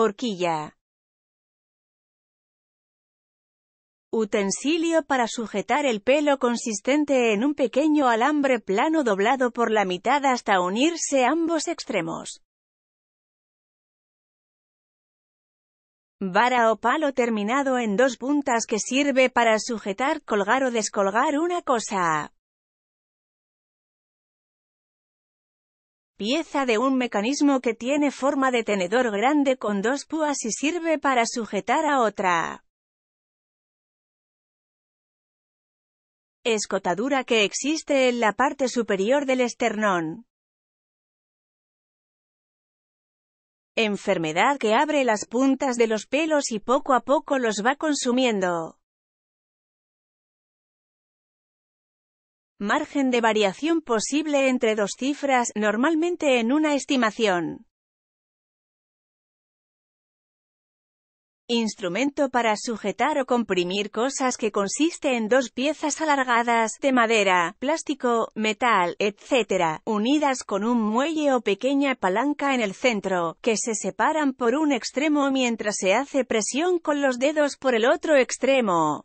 Horquilla. Utensilio para sujetar el pelo consistente en un pequeño alambre plano doblado por la mitad hasta unirse ambos extremos. Vara o palo terminado en dos puntas que sirve para sujetar, colgar o descolgar una cosa. pieza de un mecanismo que tiene forma de tenedor grande con dos púas y sirve para sujetar a otra escotadura que existe en la parte superior del esternón. Enfermedad que abre las puntas de los pelos y poco a poco los va consumiendo. Margen de variación posible entre dos cifras, normalmente en una estimación. Instrumento para sujetar o comprimir cosas que consiste en dos piezas alargadas, de madera, plástico, metal, etc., unidas con un muelle o pequeña palanca en el centro, que se separan por un extremo mientras se hace presión con los dedos por el otro extremo.